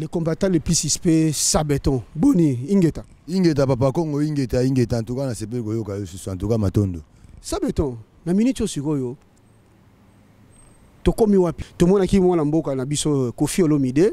le combattant le plus suspect sabeton boni ingeta ingeta papa kongo ingeta ingeta antuka nasepeli koyoka yo susu antuka matondo sabeton na miniti oyo sikoyo tokómi wapi tomonaki mwana mboka na biso kofi olomide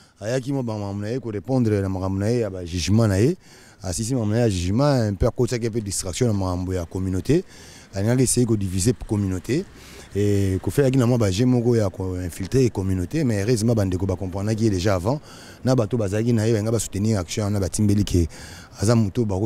ayaki mo bango makambo na ko répondre na makambo mna ye ya jugement na ye asisi makambo na ye ya jugement mpe akotaki peu distraction na makambo ya communauté alingaki eseye diviser communauté faire ki na mwa baje moko ya infiltrer communauté mais heureusement ba comprendre ki déjà avant na bato bazalaki na ye ba soutenir action wana batimbeli ke aza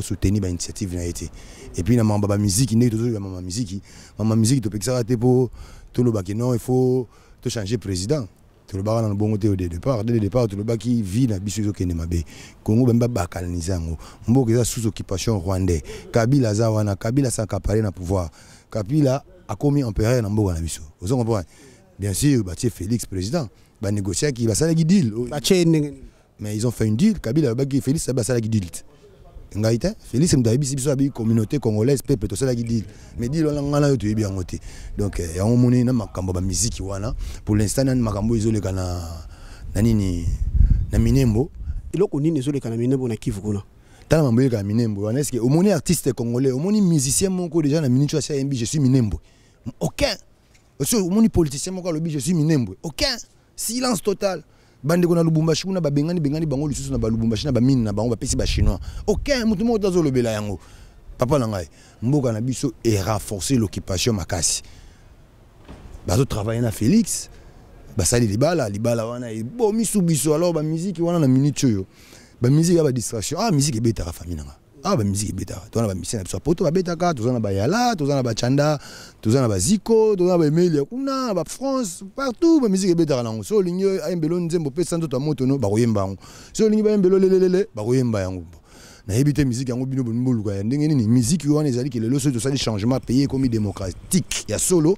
soutenir ba initiative na été. Et puis na musique makambo bamiziki musique tozoyoba musique miziki mama miziki topekisaka te mpo tolobaki non il faut changer président le le bongo te de départ de départ tolobaki vi na biso ezokende mabe congo bambe bakalanize yango mboka eza sous occupation rwandais kabila aza wana kabila asa acapare na pouvoir kabila akomi empereur na mboka na biso ozo comprenez. bien sûr batie félix président ça la deal mais ils ont fait une deal kabila va félix la deal félix c'est communauté congolaise peuple qui dit. mais dit donc eh, moni na makambo ba musique. wana pour l'instant makambo na nini na minembo eloko nini minembo na kivu tala mambo minembo wana eske moni artiste congolais moni musicien monko. déjà na minute oasi je suis minembo aucun politicien moko lobi je suis minembo aucun silence total bandeko na lubumbashi kuna babengani bengani bango lisusu na balubumbashi na bamine na bango bapesi chinois aucun motu moko tazolobela yango papa na ngai mboka na biso renforcer l'occupation makasi bazotravaille na félix basali libala libala wana e ebomisu biso alors musique wana na minute oyo ba musique ya distraction ah musiki ebetaka famille na ngai awa ah, bamiziki ebetaka toza na bamisien na biso apoto babetaka toza na bayala toza na bachanda toza na baziko toza na baemail ya kuna na bafrance partout bamiziki ebetaka nango so olingi ayembelo nzembo opesa nzoto ya motono bakoyemba yango so olingi bayembelo lelelele bakoyemba yango nayebi te miziki yango bino bolingi boluka ya ndenge nini miziki wana ezali de ça tosali changement pays ekomi démocratique ya solo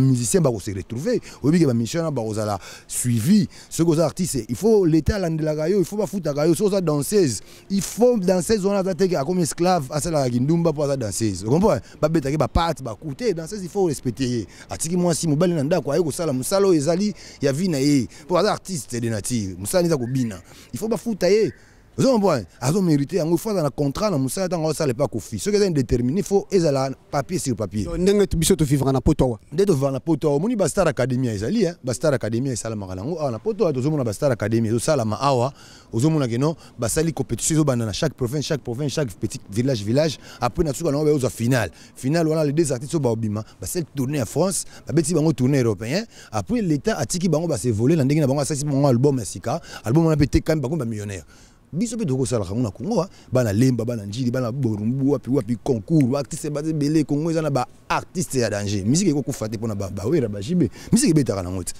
musicien bamusicien bakose retrouve oyebike bamisio wana bakozala suivi soki oza artiste il faut leta alandelaka yo il faut bafutaka yo soki oza danseuse il faut danseuse wana aza teke akomi esclave asalaka kindumba mpo aza danseuse okompre babetaki bapate baku te danseuse il faut respecte ye atiki mwasi mobali na ndako aye kosala mosala oyo ezali ya vi na ye mpo aza artiste de natif mosala nde eza kobina il faut bafuta ye ozomboa azomérite yango ifo aza na contrat na mosala pas asala epa kofi soki eza indéterminé fo ezala papier sur papier ndenge biso tovivra na poto awa nde tovivra na poto awa omoni bastar académie ezali e bastar académie esalamaka nango awa na poto awa tozomona bastar académie ma awa ozomona keno basali compétition ezobanda na chaque province chaque province chaque petit village village après na suka nango bayozwa final final wana les deux artistes oyo baobima basali tournée en france babeti bango tourner européen après l'état atiki bango basevole na ndenge na bango asalisi mon album ya sika album wana mpe tekami bakomi millionnaire biso mpe tokoki kosalaka ngo bana lemba bana njili bana borumbu wapi wapi concours artiste baza ebele kongo eza na baartiste ya danger misiki ekokufa ba mpona bawera bajibe misiki ebetaka nango te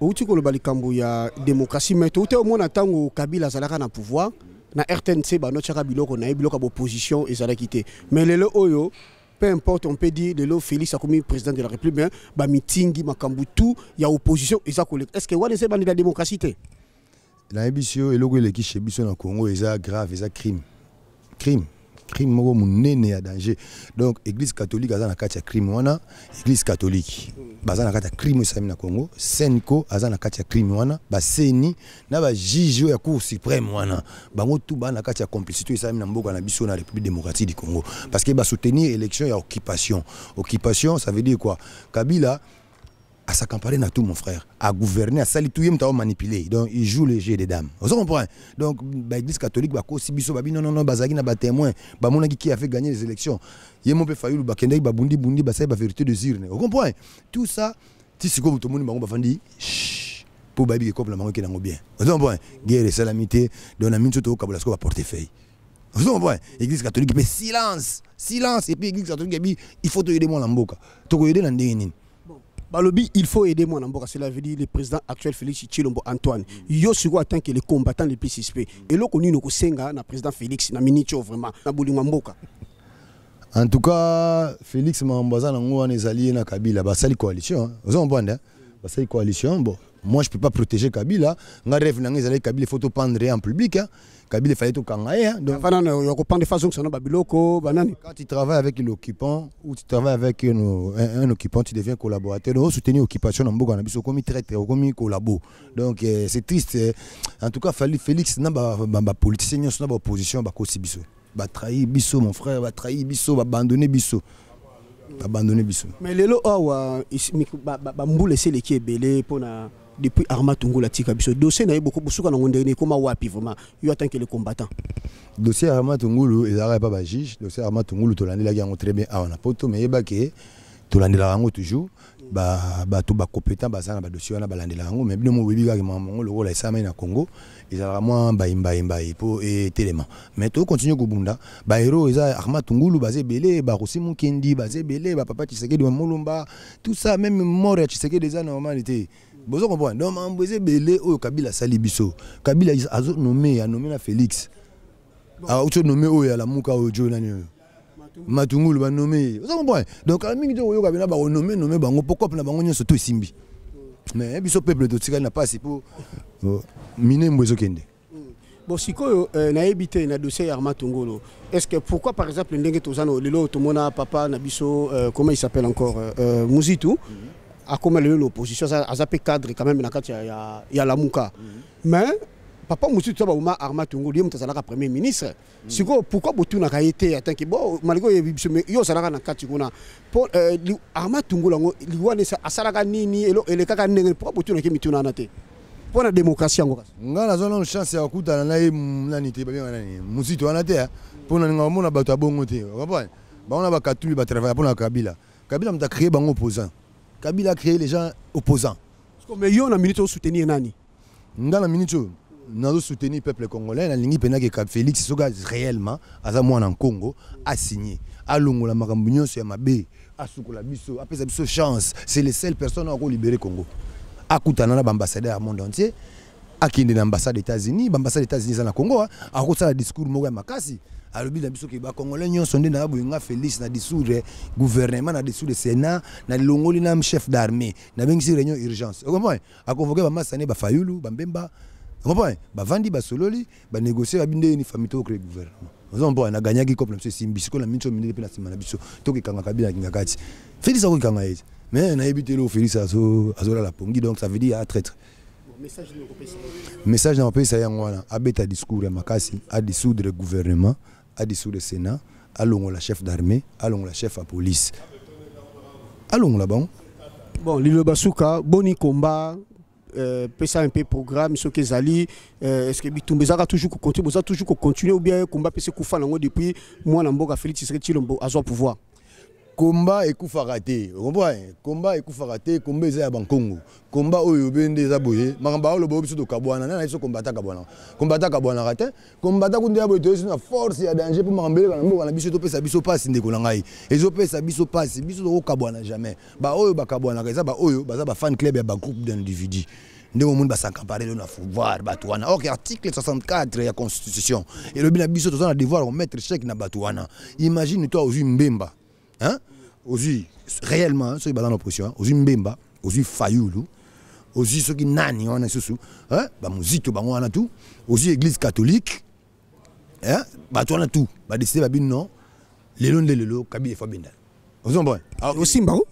outi koloba kambu ya démocratie me touti omona tango kabila azalaka na pouvoir na rtnc chaka biloko na ye biloko ba opposition ezala kité mais lelo oyo peu importe on peut dire l'eau félix akomi président de la république me bamitingi il tu ya opposition eza koleka est ce que wana eza démocratie la si oyo le qui chez congo est grave eza crime crime crime mon ya danger donc église catholique crime wana église catholique crime na congo Senko a na crime wana baseni na Jijio ya cour suprême wana bango tout na complicité république démocratique du congo parce que soutenir élection ya occupation occupation ça veut dire quoi kabila à s'accamparer à tout mon frère, à gouverner, à salir tout salituer, à manipuler. Donc il joue le jeu des dames. Vous comprenez Donc l'église bah, catholique, bah, non, non, non, bazagi n'a témoin, bah, mon qui a fait gagner les élections. il y a Fayoul, bakendai, babundi, bundi, basai, ba vérité de zirne. Vous comprenez Tout ça, si c'est quoi, tout le monde, bah, chut, pour babi, comme la ne qui est bien. Vous comprenez Guerre et salamité, donc la mine, tout au kabalasko porter feuille. Vous comprenez L'église catholique, mais silence, silence, et puis l'église catholique, il faut te aider mon lamboka. Tu aider dans balobi il faut aider moi namboka cela veut dire le président actuel Félix Tshilombo Antoine yo tant que les combattants les plus suspects et loko nous kosenga na président Félix na minitio vraiment na bolingo mboka en tout cas Félix Mambaza nango wana ezali na Kabila basali coalition hein. ozo mbonda hein? basali coalition bon moi, je ne peux pas protéger Kabila. Mon hein. rêve, c'est Kabila, il faut tout prendre en public. Hein. Kabila, il fallait tout kangaye. Hein. Donc, enfin, non, on des façons que ça Babiloko, banane. Quand tu travailles avec l'occupant ou tu travailles avec un, un, un occupant, tu deviens collaborateur. Donc, soutenir l'occupation dans le Bogan, on comité traite, on comité collabo. Donc, euh, c'est triste. Hein. En tout cas, Félix, n'a pas signe n'a pas opposition, n'a pas biso. Bah trahi biso, mon frère, bah trahi biso, bah abandonné biso. Abandonné biso. Mais les ah, lots, ba ba ils m'ont laissé les pieds belés pour na depuis Arma Tungola tika biso dossier na beaucoup busuka na ngondene koma wapi vraiment yo en tant que le combattant dossier Arma Tungulu ezara pas ba juge dossier Arma Tungulu to landela yango très bien awana ah, poto mais yeba ke to landela yango toujours ba ba to ba compétent ba zana ba dossier na ba landela yango mais bino mo webi ka ma mongo lokola esama na Congo ezara moi ba imba imba po et télément mais to continue ko bunda ba hero eza Arma Tungulu bazé belé ba Rossi Mukendi bazé belé ba papa Tshisekedi wa Mulumba tout ça même mort ya Tshisekedi eza normalité vous comprenez oh, ah, oh, oh, donc on eza ebele kabila kabila a nommé félix il a nommé alamuka matungulu nommé. donc mingi bango pourquoi bango ce tout Simbi. mais hein, biso peuple na euh, mm. bon euh, na dossier ya Tungolo, est ce que pourquoi par exemple le toza lelo tomona papa na biso euh, comment il s'appelle encore akomela lelo ça a mpe cadre quand même na kati ya, ya la mouka mais papa mosusu to bamoma arma tongolo ye moto la premier ministre mhm. pourquoi sikoyo pourkoi botunaka été te atanke bo malgré maliko biso me yo ozalaka pour kati kuna mpo euh, arma tongolo yango liwani asalaka ni elekaka ndenge pourkoi botunaki mituna na te mpo na démocratie yango nga ngai nazwa chance ya kokutana na ye nani te babenga nani mosito wana te mpo na ninga omona bato ya bongo te okompane bango na bakatuli travail pour la kabila kabila moto acréé bango opposant Kabila a créé les gens opposants. Mais a une minute soutenir nani Dans la minute nazo soutenir peuple congolais Nous lingi pena que Félix soka réellement à aza en Congo a signé a longola makambo nyonso ya mabe à sukola biso a pesa biso chance c'est les seules personnes qui ont libéré Congo. A kutana na ambassadeur à monde entier akende na ambassade états-unis baambassade états-unis eza na congo akosala discours moko ya makasi alobi na biso ke bacongolais nyonso nde naza boyenga félix na discours gouvernement na discours sénat nalongoli na chef d'armée nabengisi réunion urgence okompone akonvoke bamasane bafayulu bambemba okompone bavandi basololi banégocie babi nde yeni famille tokocrée gouvernement ozompona naganyaki cope na biso esimbi sikoyo na minso mindele mpe na nsima na biso tokekangaka bino akinga kati félix akokekanga ete mais nayebi te lo félix azolala pongi donc ça veut dire atraître ah, message de l'Europe yango wana abeta discours à makasi le gouvernement dissoudre le sénat allons la chef d'armée allons la chef à police là-bas. bon lilo basuka, boni combat, Euh, pesa un peu programme soki zali, euh, est-ce que ça a toujours vous ça toujours continué ou bien combat pesa là nango depuis mwana mboka félix tshisekedi à son pouvoir komba ekufaka te okomprane hein? komba ekufaka te komba eza ya bankongo komba oyo obende eza boye makambo aloba biso tokabwana nana biso komba ataka bwanaka komba ataka bwanaka te komba ataku nde ya boye toyebiso na force ya danger mpo makambo eleka na mboka na biso etopesa biso mpasi ndeko na ngai ezopesa biso mpasi biso tokokabwana jamais baoyo bakabwanaka eza baoyo baza fan club ya bagroupe d'individu nde omoni basankapare lelo na pouvoir bato wana or article 64 ya constitution elobi na biso toza na devoir mettre chèque na bato imagine toi ozwi mbemba hein aussi réellement hein, qui aux aussi hein. mbemba Fayoulou, fayulu ceux qui nani hein? bah bango tout, aussi église catholique bato tout, bah, catholique, non lelo lelo kabi et catholique. Ah, oh.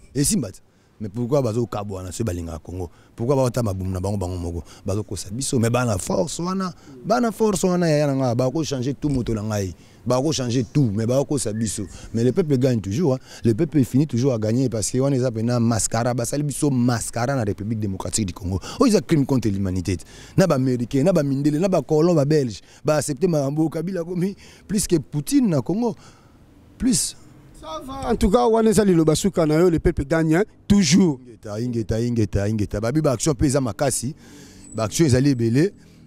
mais pourquoi bazokaba wana soki congo pourquoi baota bah, bah, mabumu na bango bango moko bazokosa mais bana force wana bana force wana yaya Bako changer tout, mais Bako s'abissou. Mais le peuple gagne toujours. Hein. Le peuple finit toujours à gagner parce on les appelle mascara. un mascara dans la République démocratique du Congo. Oh, ils ont crime contre l'humanité. Naba américain, naba mindele, naba colon, naba belge. Bah accepter Mambo Kabila comme plus que Poutine dans le Congo. Plus. En tout cas, on est allé le basuka na le peuple gagne hein, toujours. Ingeta, ingeta, ingeta, ingeta. Babi, action pesa makasi. Action ils allé belé.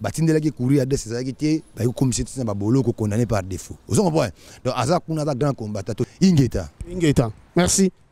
batindelaki courri adresse ezalaki te bayi komisi tina baboloko condamné par défaut ozo comprendre donc aza kuna aza grand combattant to ingeta ingeta merci